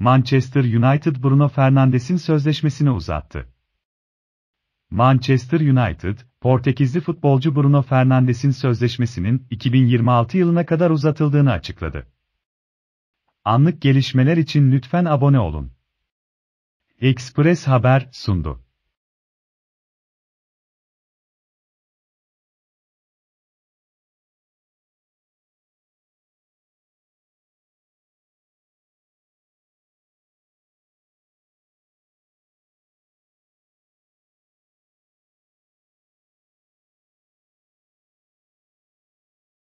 Manchester United Bruno Fernandes'in sözleşmesini uzattı. Manchester United, Portekizli futbolcu Bruno Fernandes'in sözleşmesinin 2026 yılına kadar uzatıldığını açıkladı. Anlık gelişmeler için lütfen abone olun. Express Haber sundu.